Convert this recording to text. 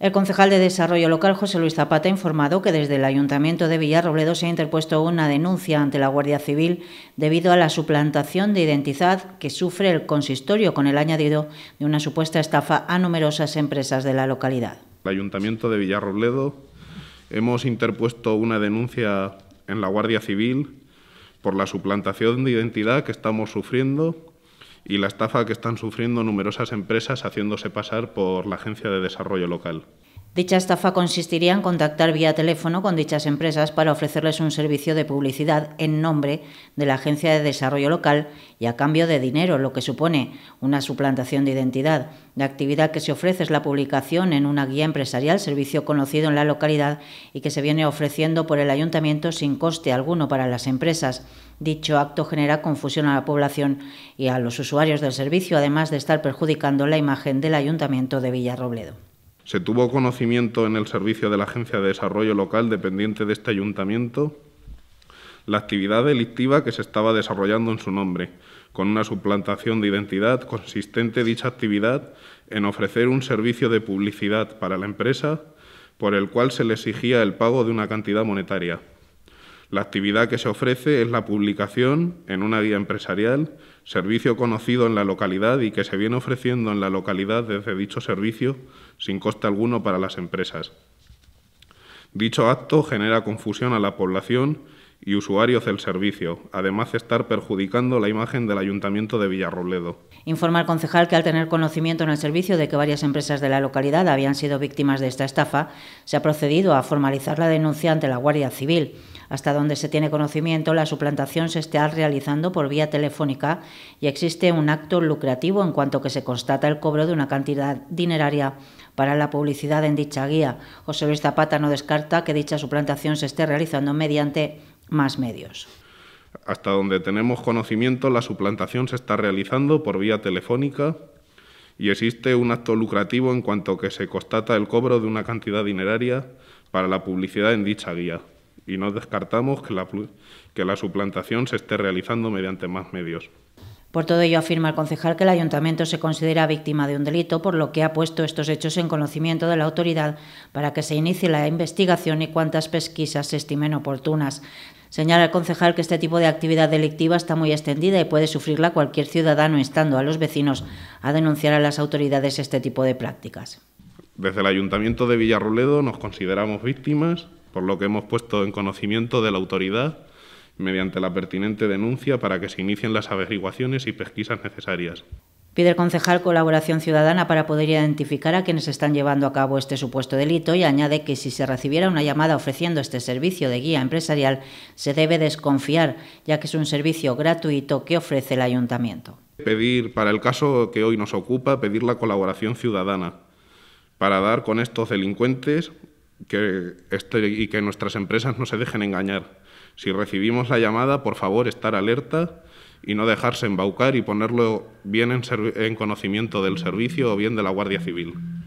El concejal de Desarrollo Local, José Luis Zapata, ha informado que desde el Ayuntamiento de Villarrobledo se ha interpuesto una denuncia ante la Guardia Civil debido a la suplantación de identidad que sufre el consistorio con el añadido de una supuesta estafa a numerosas empresas de la localidad. El Ayuntamiento de Villarrobledo hemos interpuesto una denuncia en la Guardia Civil por la suplantación de identidad que estamos sufriendo y la estafa que están sufriendo numerosas empresas haciéndose pasar por la Agencia de Desarrollo Local. Dicha estafa consistiría en contactar vía teléfono con dichas empresas para ofrecerles un servicio de publicidad en nombre de la Agencia de Desarrollo Local y a cambio de dinero, lo que supone una suplantación de identidad. La actividad que se ofrece es la publicación en una guía empresarial, servicio conocido en la localidad y que se viene ofreciendo por el ayuntamiento sin coste alguno para las empresas. Dicho acto genera confusión a la población y a los usuarios del servicio, además de estar perjudicando la imagen del ayuntamiento de Villarrobledo. ¿Se tuvo conocimiento en el servicio de la Agencia de Desarrollo Local dependiente de este ayuntamiento la actividad delictiva que se estaba desarrollando en su nombre, con una suplantación de identidad consistente dicha actividad en ofrecer un servicio de publicidad para la empresa por el cual se le exigía el pago de una cantidad monetaria, la actividad que se ofrece es la publicación en una guía empresarial, servicio conocido en la localidad y que se viene ofreciendo en la localidad desde dicho servicio sin coste alguno para las empresas. Dicho acto genera confusión a la población y usuarios del servicio, además de estar perjudicando la imagen del Ayuntamiento de Villarrobledo. Informa al concejal que al tener conocimiento en el servicio de que varias empresas de la localidad habían sido víctimas de esta estafa, se ha procedido a formalizar la denuncia ante la Guardia Civil. Hasta donde se tiene conocimiento, la suplantación se está realizando por vía telefónica y existe un acto lucrativo en cuanto que se constata el cobro de una cantidad dineraria para la publicidad en dicha guía. José Luis Zapata no descarta que dicha suplantación se esté realizando mediante más medios. Hasta donde tenemos conocimiento, la suplantación se está realizando por vía telefónica y existe un acto lucrativo en cuanto que se constata el cobro de una cantidad dineraria para la publicidad en dicha guía y no descartamos que la, que la suplantación se esté realizando mediante más medios. Por todo ello, afirma el concejal que el ayuntamiento se considera víctima de un delito, por lo que ha puesto estos hechos en conocimiento de la autoridad para que se inicie la investigación y cuantas pesquisas se estimen oportunas. Señala el concejal que este tipo de actividad delictiva está muy extendida y puede sufrirla cualquier ciudadano, instando a los vecinos a denunciar a las autoridades este tipo de prácticas. Desde el ayuntamiento de Villarroledo nos consideramos víctimas por lo que hemos puesto en conocimiento de la autoridad mediante la pertinente denuncia para que se inicien las averiguaciones y pesquisas necesarias. Pide el concejal colaboración ciudadana para poder identificar a quienes están llevando a cabo este supuesto delito y añade que si se recibiera una llamada ofreciendo este servicio de guía empresarial, se debe desconfiar, ya que es un servicio gratuito que ofrece el ayuntamiento. Pedir, para el caso que hoy nos ocupa, pedir la colaboración ciudadana para dar con estos delincuentes este y que nuestras empresas no se dejen engañar. Si recibimos la llamada, por favor, estar alerta y no dejarse embaucar y ponerlo bien en conocimiento del servicio o bien de la Guardia Civil.